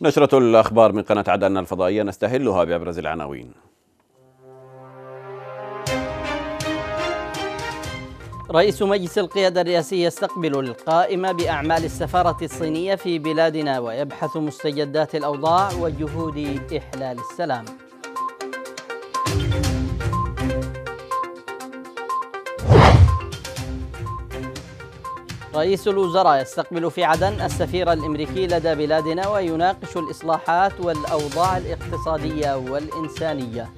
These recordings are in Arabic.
نشرة الأخبار من قناة عدن الفضائية نستهلها بأبرز العناوين رئيس مجلس القيادة الرئاسي يستقبل القائمة بأعمال السفارة الصينية في بلادنا ويبحث مستجدات الأوضاع وجهود إحلال السلام رئيس الوزراء يستقبل في عدن السفير الامريكي لدى بلادنا ويناقش الاصلاحات والاوضاع الاقتصاديه والانسانيه.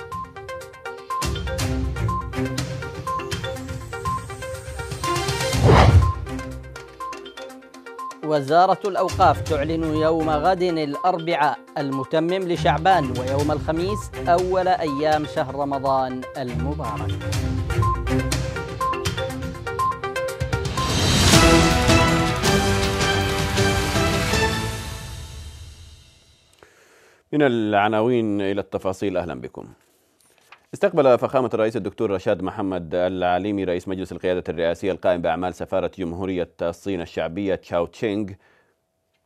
وزارة الأوقاف تعلن يوم غد الأربعاء المتمم لشعبان ويوم الخميس أول أيام شهر رمضان المبارك. من العناوين إلى التفاصيل أهلا بكم استقبل فخامة الرئيس الدكتور رشاد محمد العليمي رئيس مجلس القيادة الرئاسية القائم بأعمال سفارة جمهورية الصين الشعبية تشاو تشينغ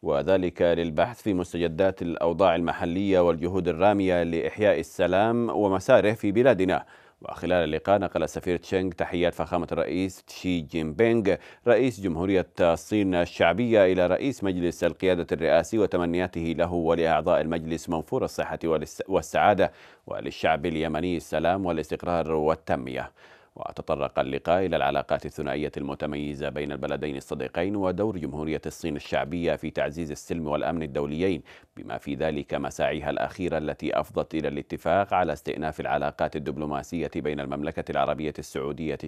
وذلك للبحث في مستجدات الأوضاع المحلية والجهود الرامية لإحياء السلام ومساره في بلادنا وخلال اللقاء نقل سفير تشينغ تحيات فخامة الرئيس شي جين بينغ رئيس جمهورية الصين الشعبية إلى رئيس مجلس القيادة الرئاسي وتمنياته له ولأعضاء المجلس منفور الصحة والسعادة وللشعب اليمني السلام والاستقرار والتنمية وتطرق اللقاء إلى العلاقات الثنائية المتميزة بين البلدين الصديقين ودور جمهورية الصين الشعبية في تعزيز السلم والأمن الدوليين بما في ذلك مساعيها الأخيرة التي أفضت إلى الاتفاق على استئناف العلاقات الدبلوماسية بين المملكة العربية السعودية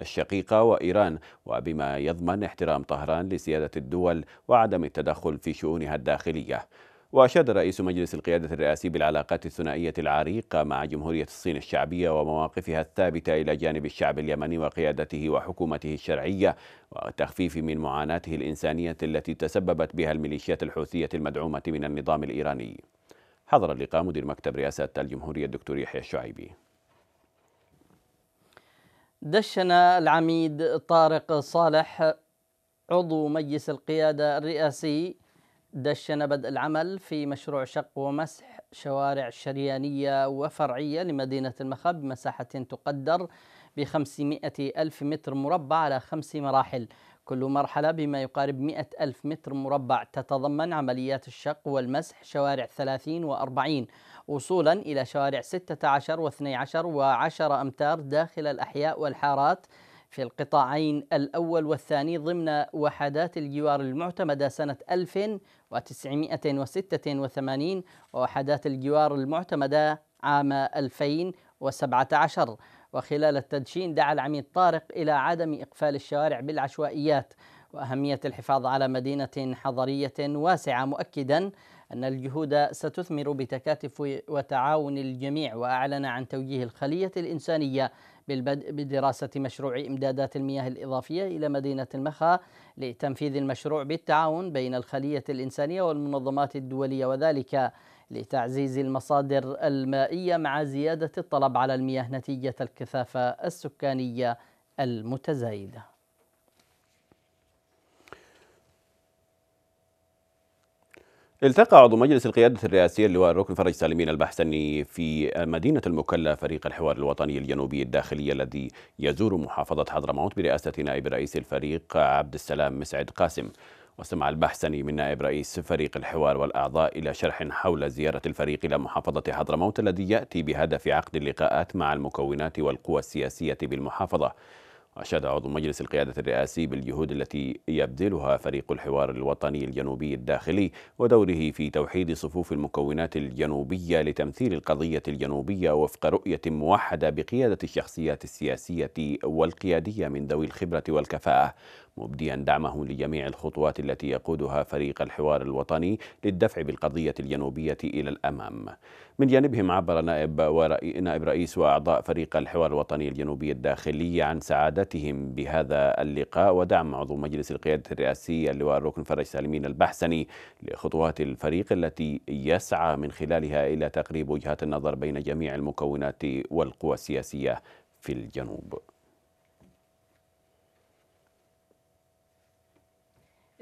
الشقيقة وإيران وبما يضمن احترام طهران لسيادة الدول وعدم التدخل في شؤونها الداخلية وأشاد رئيس مجلس القيادة الرئاسي بالعلاقات الثنائية العريقة مع جمهورية الصين الشعبية ومواقفها الثابتة إلى جانب الشعب اليمني وقيادته وحكومته الشرعية وتخفيف من معاناته الإنسانية التي تسببت بها الميليشيات الحوثية المدعومة من النظام الإيراني حضر اللقاء مدير مكتب رئاسة الجمهورية الدكتور يحيى الشعيبي دشن العميد طارق صالح عضو مجلس القيادة الرئاسي دشن بدء العمل في مشروع شق ومسح شوارع شريانية وفرعية لمدينة المخا بمساحة تقدر ب 500 ألف متر مربع على خمس مراحل كل مرحلة بما يقارب 100 ألف متر مربع تتضمن عمليات الشق والمسح شوارع 30 و 40 وصولا إلى شوارع 16 و 12 و 10 أمتار داخل الأحياء والحارات في القطاعين الأول والثاني ضمن وحدات الجوار المعتمدة سنة 1986 ووحدات الجوار المعتمدة عام 2017 وخلال التدشين دعا العميد طارق إلى عدم إقفال الشوارع بالعشوائيات وأهمية الحفاظ على مدينة حضرية واسعة مؤكدا أن الجهود ستثمر بتكاتف وتعاون الجميع وأعلن عن توجيه الخلية الإنسانية بالبدء بدراسة مشروع إمدادات المياه الإضافية إلى مدينة المخا لتنفيذ المشروع بالتعاون بين الخلية الإنسانية والمنظمات الدولية وذلك لتعزيز المصادر المائية مع زيادة الطلب على المياه نتيجة الكثافة السكانية المتزايدة التقى عضو مجلس القيادة الرئاسية اللواء الركن فرج سالمين البحسني في مدينة المكلا فريق الحوار الوطني الجنوبي الداخلي الذي يزور محافظة حضرموت برئاسة نائب رئيس الفريق عبد السلام مسعد قاسم واستمع البحسني من نائب رئيس فريق الحوار والأعضاء إلى شرح حول زيارة الفريق إلى محافظة حضرموت الذي يأتي بهدف عقد اللقاءات مع المكونات والقوى السياسية بالمحافظة أشاد عضو مجلس القيادة الرئاسي بالجهود التي يبذلها فريق الحوار الوطني الجنوبي الداخلي ودوره في توحيد صفوف المكونات الجنوبية لتمثيل القضية الجنوبية وفق رؤية موحدة بقيادة الشخصيات السياسية والقيادية من ذوي الخبرة والكفاءة مبديا دعمه لجميع الخطوات التي يقودها فريق الحوار الوطني للدفع بالقضية الجنوبية إلى الأمام من جانبهم عبر نائب, ورئي نائب رئيس وأعضاء فريق الحوار الوطني الجنوبي الداخلي عن سعادتهم بهذا اللقاء ودعم عضو مجلس القيادة الرئاسي اللواء الركن فرج سالمين البحسني لخطوات الفريق التي يسعى من خلالها إلى تقريب وجهات النظر بين جميع المكونات والقوى السياسية في الجنوب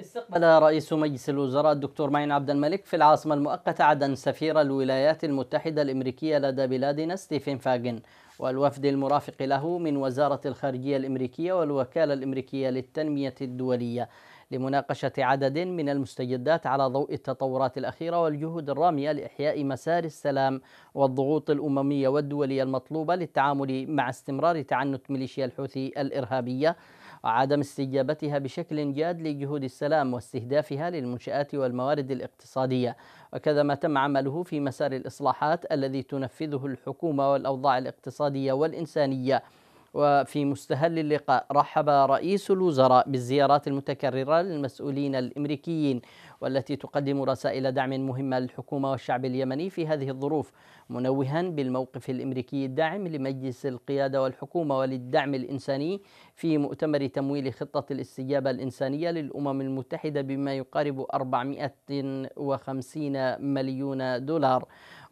استقبل رئيس مجلس الوزراء الدكتور معين عبد الملك في العاصمة المؤقتة عدن سفير الولايات المتحدة الأمريكية لدى بلادنا ستيفن فاجن والوفد المرافق له من وزارة الخارجية الأمريكية والوكالة الأمريكية للتنمية الدولية لمناقشة عدد من المستجدات على ضوء التطورات الأخيرة والجهود الرامية لإحياء مسار السلام والضغوط الأممية والدولية المطلوبة للتعامل مع استمرار تعنت ميليشيا الحوثي الإرهابية وعدم استجابتها بشكل جاد لجهود السلام واستهدافها للمنشآت والموارد الاقتصادية وكذا ما تم عمله في مسار الإصلاحات الذي تنفذه الحكومة والأوضاع الاقتصادية والإنسانية وفي مستهل اللقاء رحب رئيس الوزراء بالزيارات المتكررة للمسؤولين الإمريكيين والتي تقدم رسائل دعم مهمة للحكومة والشعب اليمني في هذه الظروف منوها بالموقف الإمريكي الداعم لمجلس القيادة والحكومة وللدعم الإنساني في مؤتمر تمويل خطة الاستجابة الإنسانية للأمم المتحدة بما يقارب 450 مليون دولار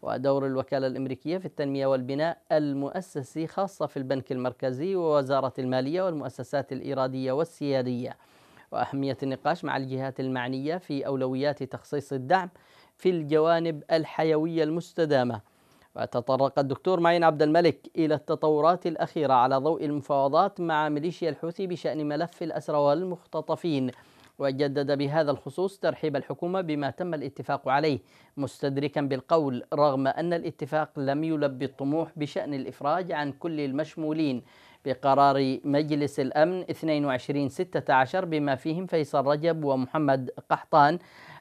ودور الوكالة الأمريكية في التنمية والبناء المؤسسي خاصة في البنك المركزي ووزارة المالية والمؤسسات الإيرادية والسيادية وأهمية النقاش مع الجهات المعنية في أولويات تخصيص الدعم في الجوانب الحيوية المستدامة وتطرق الدكتور معين عبد الملك إلى التطورات الأخيرة على ضوء المفاوضات مع ميليشيا الحوثي بشأن ملف الأسرى والمختطفين وجدد بهذا الخصوص ترحيب الحكومة بما تم الاتفاق عليه مستدركا بالقول رغم أن الاتفاق لم يلبي الطموح بشأن الإفراج عن كل المشمولين بقرار مجلس الأمن 22-16 بما فيهم فيصل رجب ومحمد قحطان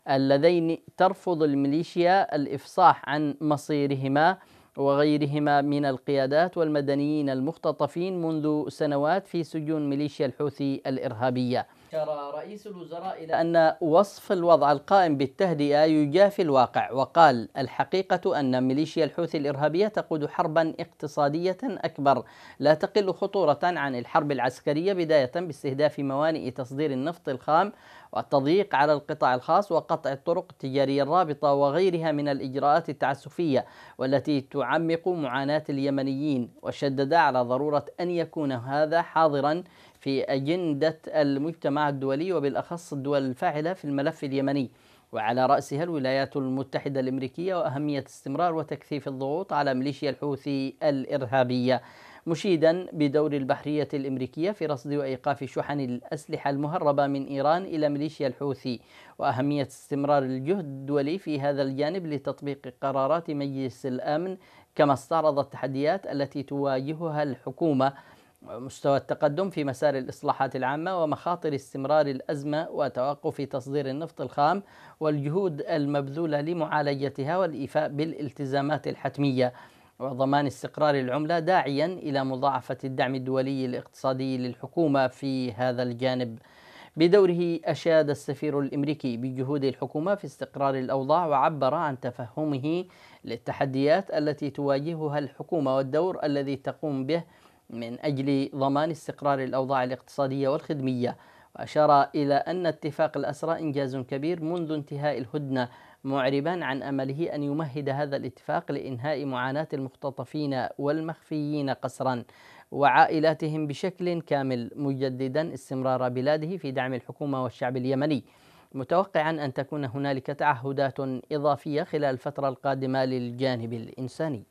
اللذين ترفض الميليشيا الإفصاح عن مصيرهما وغيرهما من القيادات والمدنيين المختطفين منذ سنوات في سجون ميليشيا الحوثي الإرهابية أشار رئيس الوزراء إلى أن وصف الوضع القائم بالتهدئة يجافي الواقع وقال الحقيقة أن ميليشيا الحوثي الإرهابية تقود حربا اقتصادية أكبر لا تقل خطورة عن الحرب العسكرية بداية باستهداف موانئ تصدير النفط الخام والتضييق على القطاع الخاص وقطع الطرق التجارية الرابطة وغيرها من الإجراءات التعسفية والتي تعمق معاناة اليمنيين وشدد على ضرورة أن يكون هذا حاضرا في أجندة المجتمع الدولي وبالأخص الدول الفاعلة في الملف اليمني وعلى رأسها الولايات المتحدة الأمريكية وأهمية استمرار وتكثيف الضغوط على ميليشيا الحوثي الإرهابية مشيدا بدور البحرية الأمريكية في رصد وإيقاف شحن الأسلحة المهربة من إيران إلى ميليشيا الحوثي وأهمية استمرار الجهد الدولي في هذا الجانب لتطبيق قرارات مجلس الأمن كما استعرض التحديات التي تواجهها الحكومة مستوى التقدم في مسار الإصلاحات العامة ومخاطر استمرار الأزمة وتوقف تصدير النفط الخام والجهود المبذولة لمعالجتها والإيفاء بالالتزامات الحتمية وضمان استقرار العملة داعيا إلى مضاعفة الدعم الدولي الاقتصادي للحكومة في هذا الجانب بدوره أشاد السفير الأمريكي بجهود الحكومة في استقرار الأوضاع وعبر عن تفهمه للتحديات التي تواجهها الحكومة والدور الذي تقوم به من أجل ضمان استقرار الأوضاع الاقتصادية والخدمية وأشار إلى أن اتفاق الأسرى إنجاز كبير منذ انتهاء الهدنة معربا عن أمله أن يمهد هذا الاتفاق لإنهاء معاناة المختطفين والمخفيين قسرا وعائلاتهم بشكل كامل مجددا استمرار بلاده في دعم الحكومة والشعب اليمني متوقعا أن تكون هنالك تعهدات إضافية خلال الفترة القادمة للجانب الإنساني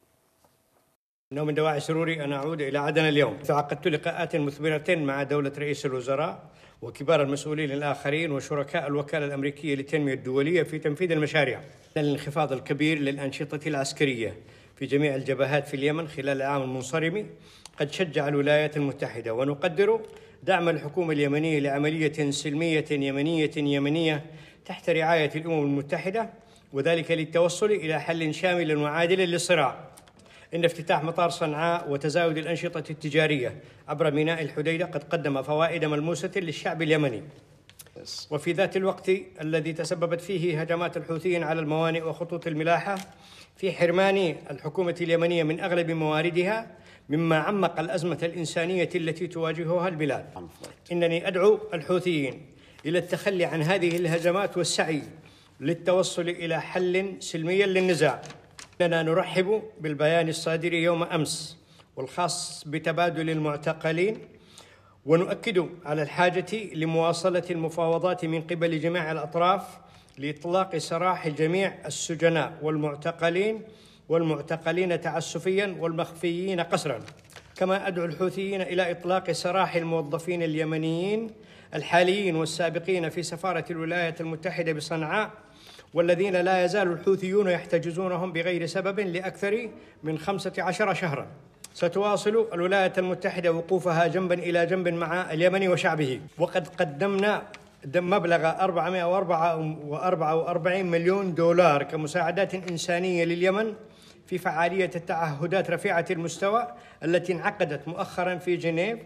انه من دواعي سروري ان اعود الى عدن اليوم. تعاقدت لقاءات مثمره مع دوله رئيس الوزراء وكبار المسؤولين الاخرين وشركاء الوكاله الامريكيه للتنميه الدوليه في تنفيذ المشاريع. الانخفاض الكبير للانشطه العسكريه في جميع الجبهات في اليمن خلال العام المنصرم قد شجع الولايات المتحده ونقدر دعم الحكومه اليمنيه لعمليه سلميه يمنيه يمنيه تحت رعايه الامم المتحده وذلك للتوصل الى حل شامل وعادل للصراع. إن افتتاح مطار صنعاء وتزايد الأنشطة التجارية عبر ميناء الحديدة قد قدم فوائد ملموسة للشعب اليمني وفي ذات الوقت الذي تسببت فيه هجمات الحوثيين على الموانئ وخطوط الملاحة في حرمان الحكومة اليمنية من أغلب مواردها مما عمق الأزمة الإنسانية التي تواجهها البلاد إنني أدعو الحوثيين إلى التخلي عن هذه الهجمات والسعي للتوصل إلى حل سلمي للنزاع لنا نرحب بالبيان الصادر يوم أمس والخاص بتبادل المعتقلين ونؤكد على الحاجة لمواصلة المفاوضات من قبل جميع الأطراف لإطلاق سراح جميع السجناء والمعتقلين والمعتقلين تعسفيا والمخفيين قسرا كما أدعو الحوثيين إلى إطلاق سراح الموظفين اليمنيين الحاليين والسابقين في سفارة الولايات المتحدة بصنعاء والذين لا يزال الحوثيون يحتجزونهم بغير سبب لأكثر من خمسة عشر شهرا ستواصل الولايات المتحدة وقوفها جنبا إلى جنب مع اليمن وشعبه وقد قدمنا مبلغ 444 مليون دولار كمساعدات إنسانية لليمن في فعالية التعهدات رفيعة المستوى التي انعقدت مؤخرا في جنيف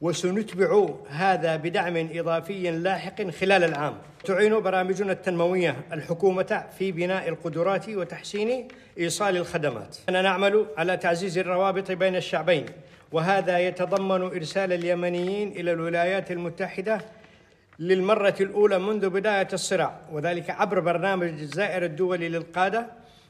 وسنتبع هذا بدعم إضافي لاحق خلال العام تعين برامجنا التنموية الحكومة في بناء القدرات وتحسين إيصال الخدمات أنا نعمل على تعزيز الروابط بين الشعبين وهذا يتضمن إرسال اليمنيين إلى الولايات المتحدة للمرة الأولى منذ بداية الصراع وذلك عبر برنامج الزائر الدولي للقادة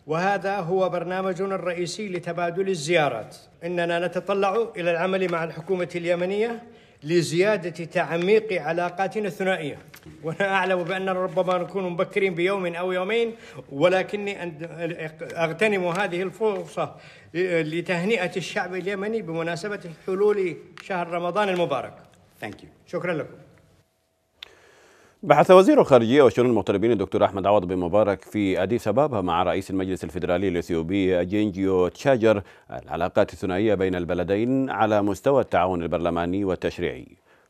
وهذا هو برنامجنا الرئيسي لتبادل الزيارات اننا نتطلع الى العمل مع الحكومه اليمنيه لزياده تعميق علاقاتنا الثنائيه وانا اعلم باننا ربما نكون مبكرين بيوم او يومين ولكني اغتنم هذه الفرصه لتهنئه الشعب اليمني بمناسبه حلول شهر رمضان المبارك Thank you. شكرا لكم بحث وزير الخارجية وشؤون المغتربين الدكتور أحمد عوض بن مبارك في أديس أبابا مع رئيس المجلس الفيدرالي الإثيوبي جينجيو تشاجر العلاقات الثنائية بين البلدين على مستوى التعاون البرلماني والتشريعي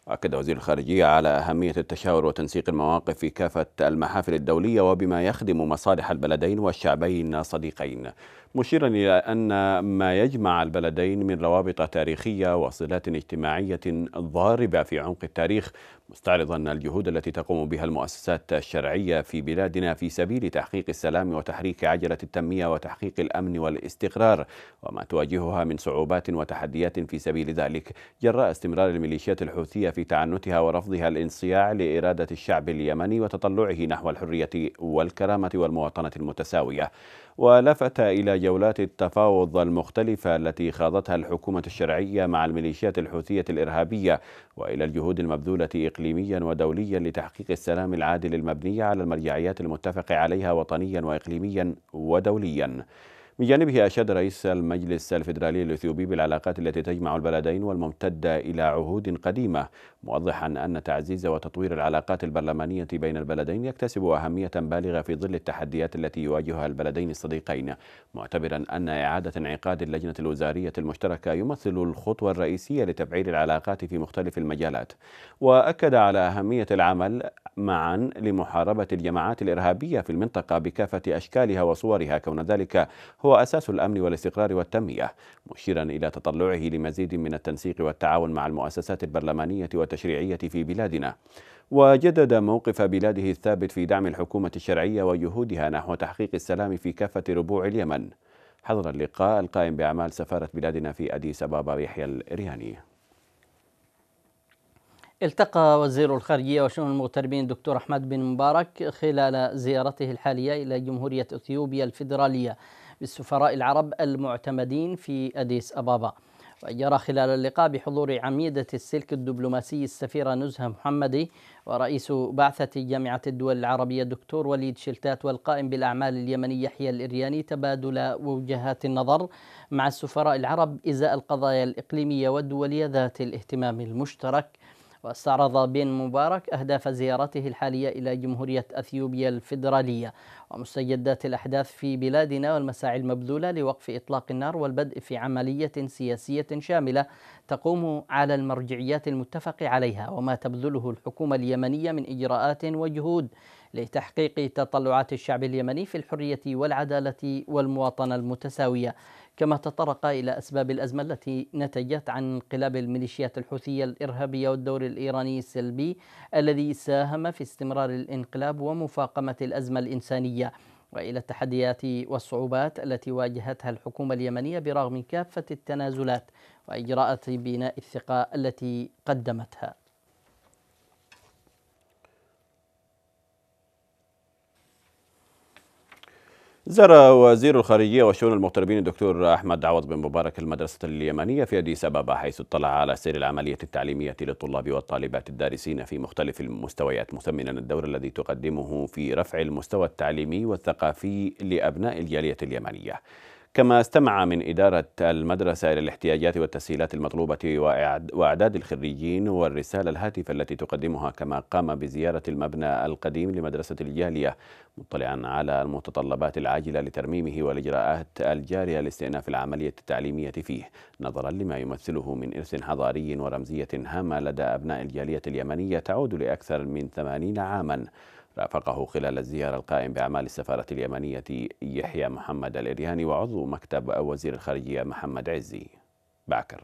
أكد وزير الخارجية على أهمية التشاور وتنسيق المواقف في كافة المحافل الدولية وبما يخدم مصالح البلدين والشعبين الصديقين مشيرا إلى أن ما يجمع البلدين من روابط تاريخية وصلات اجتماعية ضاربة في عمق التاريخ مستعرضا الجهود التي تقوم بها المؤسسات الشرعية في بلادنا في سبيل تحقيق السلام وتحريك عجلة التنمية وتحقيق الأمن والاستقرار وما تواجهها من صعوبات وتحديات في سبيل ذلك جراء استمرار الميليشيات الحوثية في تعنتها ورفضها الانصياع لإرادة الشعب اليمني وتطلعه نحو الحرية والكرامة والمواطنة المتساوية ولفت إلى جولات التفاوض المختلفة التي خاضتها الحكومة الشرعية مع الميليشيات الحوثية الإرهابية وإلى الجهود المبذولة إقليميا ودوليا لتحقيق السلام العادل المبني على المرجعيات المتفق عليها وطنيا وإقليميا ودوليا من جانبه أشاد رئيس المجلس الفيدرالي الإثيوبي بالعلاقات التي تجمع البلدين والممتدة إلى عهود قديمة موضحا أن تعزيز وتطوير العلاقات البرلمانية بين البلدين يكتسب أهمية بالغة في ظل التحديات التي يواجهها البلدين الصديقين معتبرا أن إعادة انعقاد اللجنة الوزارية المشتركة يمثل الخطوة الرئيسية لتبعيد العلاقات في مختلف المجالات وأكد على أهمية العمل معا لمحاربة الجماعات الإرهابية في المنطقة بكافة أشكالها وصورها كون ذلك هو أساس الأمن والاستقرار والتنمية مشيرا إلى تطلعه لمزيد من التنسيق والتعاون مع المؤسسات البرلمانية والتشريعية في بلادنا وجدد موقف بلاده الثابت في دعم الحكومة الشرعية وجهودها نحو تحقيق السلام في كافة ربوع اليمن حضر اللقاء القائم بأعمال سفارة بلادنا في أديس أبابا يحيى الرياني التقى وزير الخارجية وشؤون المغتربين دكتور أحمد بن مبارك خلال زيارته الحالية إلى جمهورية أثيوبيا الفيدرالية بالسفراء العرب المعتمدين في أديس أبابا وجرى خلال اللقاء بحضور عميدة السلك الدبلوماسي السفيرة نزهة محمدي ورئيس بعثة جامعة الدول العربية الدكتور وليد شلتات والقائم بالأعمال اليمني يحيى الإرياني تبادل وجهات النظر مع السفراء العرب إزاء القضايا الإقليمية والدولية ذات الاهتمام المشترك واستعرض بن مبارك أهداف زيارته الحالية إلى جمهورية أثيوبيا الفيدرالية ومستجدات الأحداث في بلادنا والمساعي المبذولة لوقف إطلاق النار والبدء في عملية سياسية شاملة تقوم على المرجعيات المتفق عليها وما تبذله الحكومة اليمنية من إجراءات وجهود لتحقيق تطلعات الشعب اليمني في الحرية والعدالة والمواطنة المتساوية كما تطرق إلى أسباب الأزمة التي نتجت عن انقلاب الميليشيات الحوثية الإرهابية والدور الإيراني السلبي الذي ساهم في استمرار الانقلاب ومفاقمة الأزمة الإنسانية وإلى التحديات والصعوبات التي واجهتها الحكومة اليمنية برغم كافة التنازلات وإجراءات بناء الثقة التي قدمتها زار وزير الخارجية وشؤون المغتربين الدكتور أحمد عوض بن مبارك المدرسة اليمنية في أديس أبابا حيث اطلع على سير العملية التعليمية للطلاب والطالبات الدارسين في مختلف المستويات مثمنا الدور الذي تقدمه في رفع المستوى التعليمي والثقافي لأبناء الجالية اليمنية كما استمع من إدارة المدرسة إلى الاحتياجات والتسهيلات المطلوبة وأعداد الخريجين والرسالة الهاتفة التي تقدمها كما قام بزيارة المبنى القديم لمدرسة الجالية مطلعا على المتطلبات العاجلة لترميمه والإجراءات الجارية لاستئناف العملية التعليمية فيه نظرا لما يمثله من إرث حضاري ورمزية هامة لدى أبناء الجالية اليمنية تعود لأكثر من ثمانين عاماً رافقه خلال الزيارة القائم بأعمال السفارة اليمنية يحيى محمد الإرياني وعضو مكتب وزير الخارجية محمد عزي باكر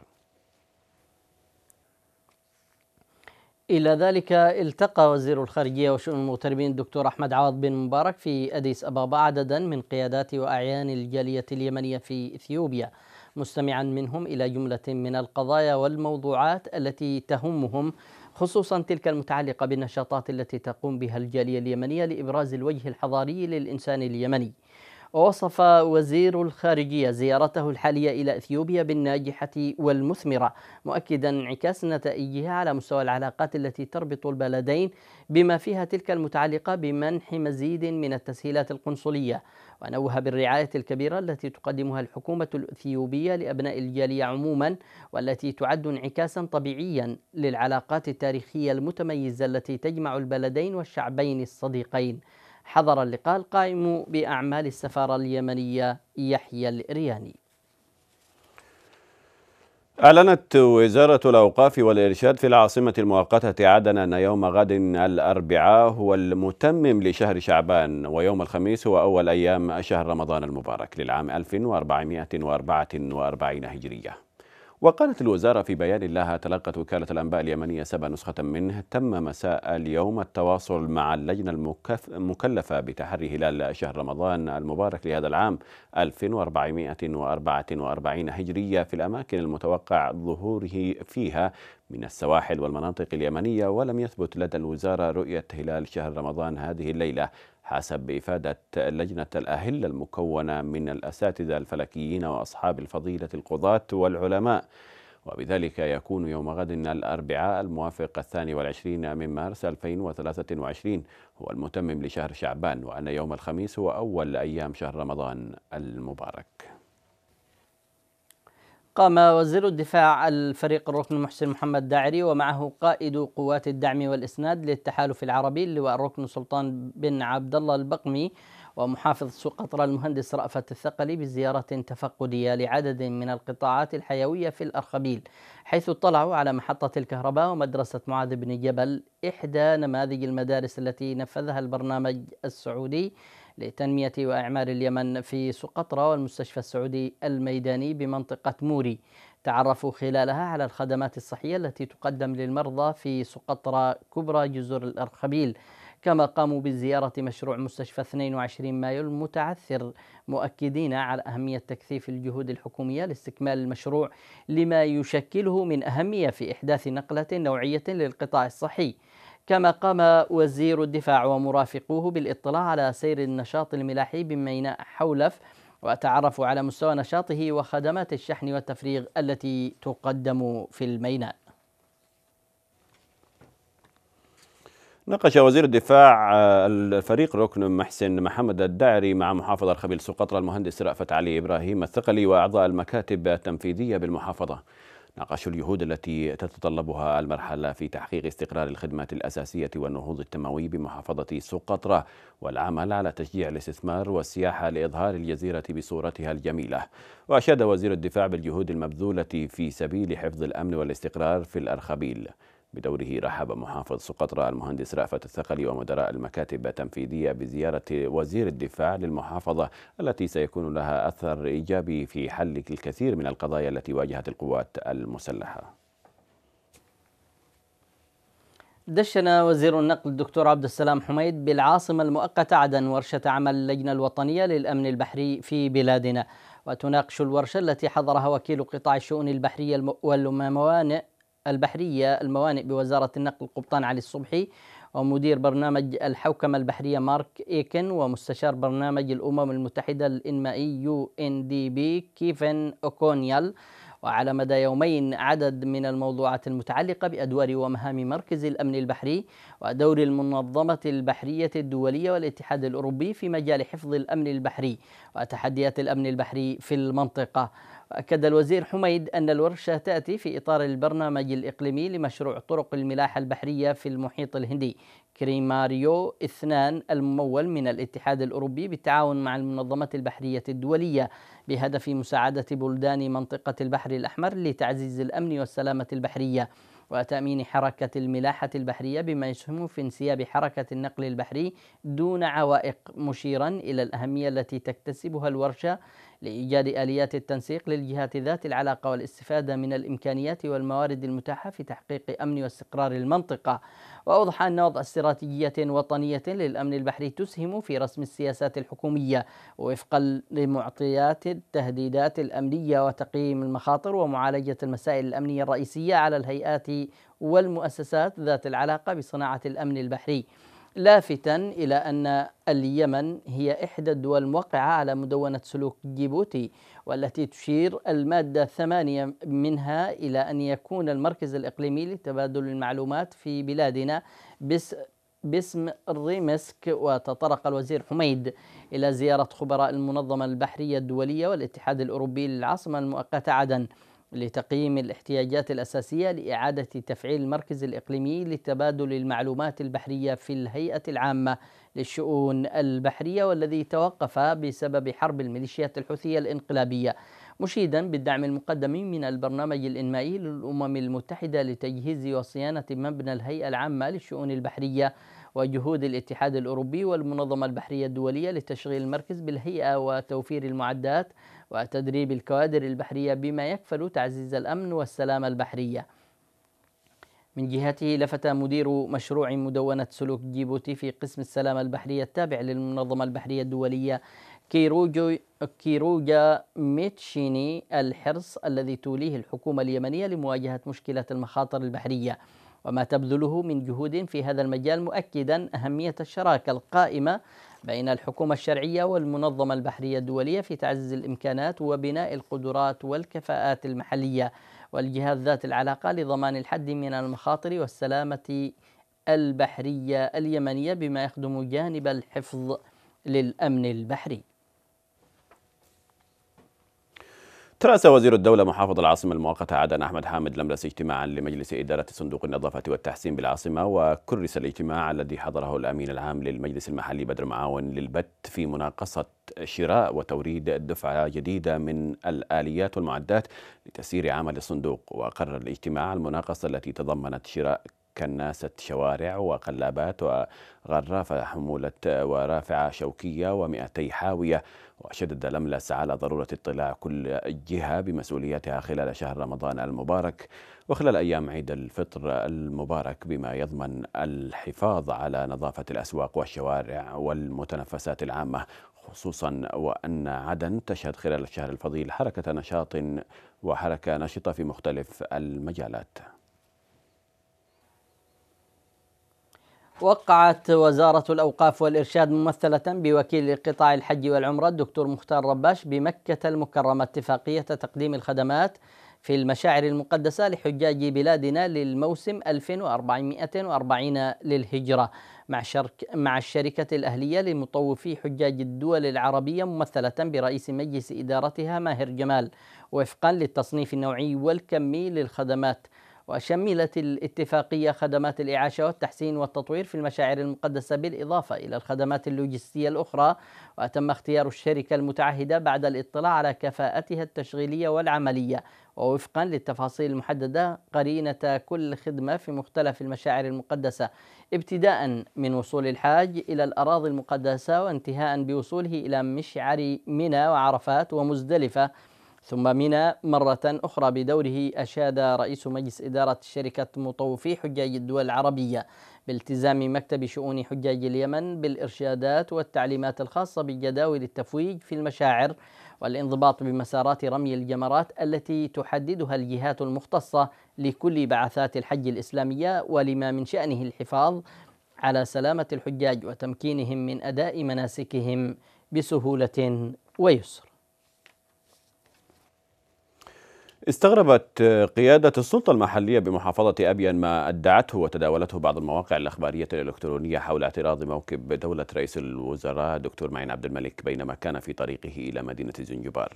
إلى ذلك التقى وزير الخارجية وشؤون المغتربين الدكتور أحمد عوض بن مبارك في أديس أبابا عددا من قيادات وأعيان الجالية اليمنية في إثيوبيا مستمعا منهم إلى جملة من القضايا والموضوعات التي تهمهم خصوصا تلك المتعلقة بالنشاطات التي تقوم بها الجالية اليمنية لإبراز الوجه الحضاري للإنسان اليمني ووصف وزير الخارجية زيارته الحالية إلى إثيوبيا بالناجحة والمثمرة مؤكدا انعكاس نتائجها على مستوى العلاقات التي تربط البلدين بما فيها تلك المتعلقة بمنح مزيد من التسهيلات القنصلية ونوه بالرعاية الكبيرة التي تقدمها الحكومة الأثيوبية لأبناء الجالية عموما والتي تعد انعكاسا طبيعيا للعلاقات التاريخية المتميزة التي تجمع البلدين والشعبين الصديقين حضر اللقاء القائم بأعمال السفارة اليمنية يحيى الإرياني أعلنت وزارة الأوقاف والإرشاد في العاصمة المؤقتة عدن أن يوم غد الأربعاء هو المتمم لشهر شعبان ويوم الخميس هو أول أيام شهر رمضان المبارك للعام 1444 هجرية وقالت الوزارة في بيان لها تلقت وكالة الأنباء اليمنية سبع نسخة منه تم مساء اليوم التواصل مع اللجنة المكلفة بتحري هلال شهر رمضان المبارك لهذا العام 1444 هجرية في الأماكن المتوقع ظهوره فيها من السواحل والمناطق اليمنية ولم يثبت لدى الوزارة رؤية هلال شهر رمضان هذه الليلة حسب إفادة لجنة الأهل المكونة من الأساتذة الفلكيين وأصحاب الفضيلة القضاة والعلماء وبذلك يكون يوم غد الأربعاء الموافق الثاني والعشرين من مارس 2023 هو المتمم لشهر شعبان وأن يوم الخميس هو أول أيام شهر رمضان المبارك قام وزير الدفاع الفريق الركن محسن محمد داعري ومعه قائد قوات الدعم والإسناد للتحالف العربي اللواء الركن سلطان بن عبد الله البقمي ومحافظ سقطرى المهندس رأفت الثقلي بزيارة تفقدية لعدد من القطاعات الحيوية في الأرخبيل حيث اطلعوا على محطة الكهرباء ومدرسة معاذ بن جبل إحدى نماذج المدارس التي نفذها البرنامج السعودي لتنمية وإعمار اليمن في سقطرى والمستشفى السعودي الميداني بمنطقة موري تعرفوا خلالها على الخدمات الصحية التي تقدم للمرضى في سقطرى كبرى جزر الأرخبيل كما قاموا بزيارة مشروع مستشفى 22 مايو المتعثر مؤكدين على أهمية تكثيف الجهود الحكومية لاستكمال المشروع لما يشكله من أهمية في إحداث نقلة نوعية للقطاع الصحي كما قام وزير الدفاع ومرافقوه بالاطلاع على سير النشاط الملاحي بميناء حولف وتعرفوا على مستوى نشاطه وخدمات الشحن والتفريغ التي تقدم في الميناء ناقش وزير الدفاع آه، الفريق ركن محسن محمد الدعري مع محافظ الخبيل سقطرى المهندس رأفت علي إبراهيم الثقلي وأعضاء المكاتب التنفيذية بالمحافظة ناقشوا الجهود التي تتطلبها المرحلة في تحقيق استقرار الخدمات الأساسية والنهوض التنموي بمحافظة سقطرة والعمل على تشجيع الاستثمار والسياحة لإظهار الجزيرة بصورتها الجميلة وأشاد وزير الدفاع بالجهود المبذولة في سبيل حفظ الأمن والاستقرار في الأرخبيل بدوره رحب محافظ سقطرى المهندس رأفت الثقلي ومدراء المكاتب التنفيذية بزيارة وزير الدفاع للمحافظة التي سيكون لها أثر إيجابي في حل الكثير من القضايا التي واجهت القوات المسلحة دشن وزير النقل الدكتور عبد السلام حميد بالعاصمة المؤقتة عدن ورشة عمل اللجنة الوطنية للأمن البحري في بلادنا وتناقش الورشة التي حضرها وكيل قطاع الشؤون البحرية والموانئ البحرية الموانئ بوزارة النقل قبطان علي الصبحي ومدير برنامج الحوكمة البحرية مارك إيكن ومستشار برنامج الأمم المتحدة الإنمائي يو إن دي بي كيفن أوكونيال وعلى مدى يومين عدد من الموضوعات المتعلقة بأدوار ومهام مركز الأمن البحري ودور المنظمة البحرية الدولية والاتحاد الأوروبي في مجال حفظ الأمن البحري وتحديات الأمن البحري في المنطقة وأكد الوزير حميد أن الورشة تأتي في إطار البرنامج الإقليمي لمشروع طرق الملاحة البحرية في المحيط الهندي كريماريو اثنان الممول من الاتحاد الأوروبي بالتعاون مع المنظمات البحرية الدولية بهدف مساعدة بلدان منطقة البحر الأحمر لتعزيز الأمن والسلامة البحرية وتأمين حركة الملاحة البحرية بما يسهم في انسياب حركة النقل البحري دون عوائق مشيرا إلى الأهمية التي تكتسبها الورشة لإيجاد آليات التنسيق للجهات ذات العلاقة والاستفادة من الإمكانيات والموارد المتاحة في تحقيق أمن واستقرار المنطقة وأوضح أن وضع استراتيجية وطنية للأمن البحري تسهم في رسم السياسات الحكومية وفقا لمعطيات التهديدات الأمنية وتقييم المخاطر ومعالجة المسائل الأمنية الرئيسية على الهيئات والمؤسسات ذات العلاقة بصناعة الأمن البحري لافتا إلى أن اليمن هي إحدى الدول الموقعة على مدونة سلوك جيبوتي والتي تشير المادة الثمانية منها إلى أن يكون المركز الإقليمي لتبادل المعلومات في بلادنا بس باسم الريمسك وتطرق الوزير حميد إلى زيارة خبراء المنظمة البحرية الدولية والاتحاد الأوروبي للعاصمة المؤقتة عدن لتقييم الاحتياجات الأساسية لإعادة تفعيل المركز الإقليمي لتبادل المعلومات البحرية في الهيئة العامة للشؤون البحرية والذي توقف بسبب حرب الميليشيات الحوثية الإنقلابية مشيدا بالدعم المقدم من البرنامج الإنمائي للأمم المتحدة لتجهيز وصيانة مبنى الهيئة العامة للشؤون البحرية وجهود الاتحاد الأوروبي والمنظمة البحرية الدولية لتشغيل المركز بالهيئة وتوفير المعدات وتدريب الكوادر البحرية بما يكفل تعزيز الأمن والسلامة البحرية من جهته لفت مدير مشروع مدونة سلوك جيبوتي في قسم السلامة البحرية التابع للمنظمة البحرية الدولية كيروجو كيروجا ميتشيني الحرص الذي توليه الحكومة اليمنية لمواجهة مشكلة المخاطر البحرية وما تبذله من جهود في هذا المجال مؤكدا أهمية الشراكة القائمة بين الحكومة الشرعية والمنظمة البحرية الدولية في تعزيز الإمكانات وبناء القدرات والكفاءات المحلية والجهات ذات العلاقة لضمان الحد من المخاطر والسلامة البحرية اليمنية بما يخدم جانب الحفظ للأمن البحري ترأس وزير الدولة محافظ العاصمة المؤقتة عدن أحمد حامد لمرس اجتماعا لمجلس إدارة صندوق النظافة والتحسين بالعاصمة وكرس الاجتماع الذي حضره الأمين العام للمجلس المحلي بدر معاون للبت في مناقصة شراء وتوريد دفعة جديدة من الآليات والمعدات لتسيير عمل الصندوق وقرر الاجتماع المناقصة التي تضمنت شراء كناسة شوارع وقلابات وغرافة حمولة ورافعة شوكية ومئتي حاوية وشدد لملس على ضرورة اطلاع كل جهة بمسؤوليتها خلال شهر رمضان المبارك وخلال أيام عيد الفطر المبارك بما يضمن الحفاظ على نظافة الأسواق والشوارع والمتنفسات العامة خصوصا وأن عدن تشهد خلال الشهر الفضيل حركة نشاط وحركة نشطة في مختلف المجالات وقعت وزارة الأوقاف والإرشاد ممثلة بوكيل قطاع الحج والعمرة الدكتور مختار رباش بمكة المكرمة اتفاقية تقديم الخدمات في المشاعر المقدسة لحجاج بلادنا للموسم 1440 للهجرة مع, شرك مع الشركة الأهلية لمطوفي حجاج الدول العربية ممثلة برئيس مجلس إدارتها ماهر جمال وفقا للتصنيف النوعي والكمي للخدمات وشملت الاتفاقية خدمات الإعاشة والتحسين والتطوير في المشاعر المقدسة بالإضافة إلى الخدمات اللوجستية الأخرى وتم اختيار الشركة المتعهدة بعد الاطلاع على كفاءتها التشغيلية والعملية ووفقا للتفاصيل المحددة قرينة كل خدمة في مختلف المشاعر المقدسة ابتداء من وصول الحاج إلى الأراضي المقدسة وانتهاء بوصوله إلى مشعر منى وعرفات ومزدلفة ثم منى مرة أخرى بدوره أشاد رئيس مجلس إدارة شركة مطوفي حجاج الدول العربية بالتزام مكتب شؤون حجاج اليمن بالإرشادات والتعليمات الخاصة بجداول التفويج في المشاعر والانضباط بمسارات رمي الجمرات التي تحددها الجهات المختصة لكل بعثات الحج الإسلامية ولما من شأنه الحفاظ على سلامة الحجاج وتمكينهم من أداء مناسكهم بسهولة ويسر استغربت قيادة السلطة المحلية بمحافظة أبين ما أدعته وتداولته بعض المواقع الأخبارية الإلكترونية حول اعتراض موكب دولة رئيس الوزراء دكتور معين عبد الملك بينما كان في طريقه إلى مدينة زنجبار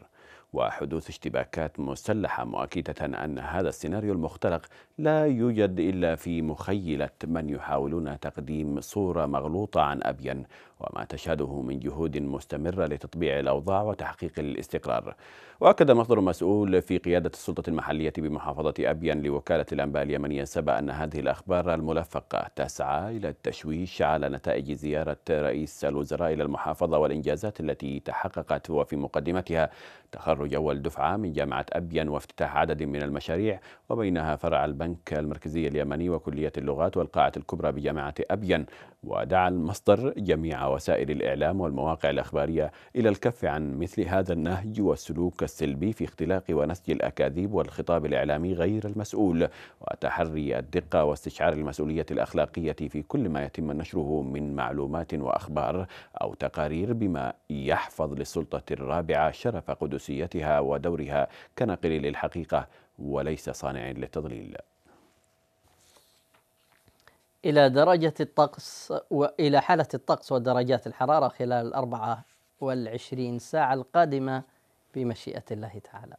وحدوث اشتباكات مسلحة مؤكدة أن هذا السيناريو المخترق لا يوجد إلا في مخيلة من يحاولون تقديم صورة مغلوطة عن أبين وما تشهده من جهود مستمرة لتطبيع الأوضاع وتحقيق الاستقرار وأكد مصدر مسؤول في قيادة السلطة المحلية بمحافظة أبين لوكالة الأنباء اليمنية سبأ أن هذه الأخبار الملفقة تسعى إلى التشويش على نتائج زيارة رئيس الوزراء إلى المحافظة والإنجازات التي تحققت وفي مقدمتها تخرج أول دفعة من جامعة أبين وافتتاح عدد من المشاريع وبينها فرع البنك المركزي اليمني وكلية اللغات والقاعة الكبرى بجامعة أبين ودعا المصدر جميع وسائل الإعلام والمواقع الأخبارية إلى الكف عن مثل هذا النهج والسلوك السلبي في اختلاق ونسج الأكاذيب والخطاب الإعلامي غير المسؤول وتحري الدقة واستشعار المسؤولية الأخلاقية في كل ما يتم نشره من معلومات وأخبار أو تقارير بما يحفظ للسلطة الرابعة شرف قدسيتها ودورها كناقل للحقيقة وليس صانع للتضليل إلى درجة الطقس وإلى حالة الطقس ودرجات الحرارة خلال الأربعة والعشرين ساعة القادمة بمشيئة الله تعالى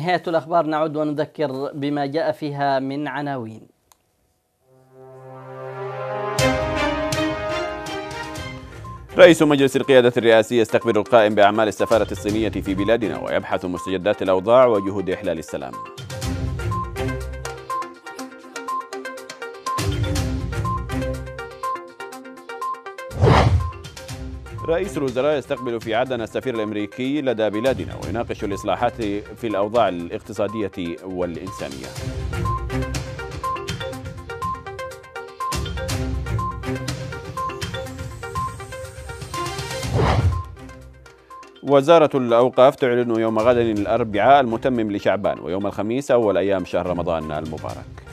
نهاية الأخبار نعود ونذكر بما جاء فيها من عناوين رئيس مجلس القيادة الرئاسي يستقبل القائم بأعمال السفارة الصينية في بلادنا ويبحث مستجدات الأوضاع وجهود إحلال السلام رئيس الوزراء يستقبل في عدن السفير الامريكي لدى بلادنا ويناقش الاصلاحات في الاوضاع الاقتصاديه والانسانيه. وزارة الأوقاف تعلن يوم غد الأربعاء المتمم لشعبان ويوم الخميس أول أيام شهر رمضان المبارك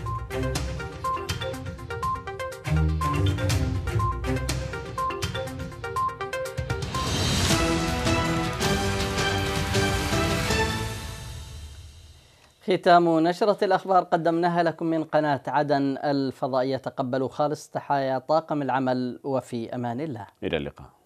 ختام نشرة الأخبار قدمناها لكم من قناة عدن الفضائية تقبلوا خالص تحايا طاقم العمل وفي أمان الله إلى اللقاء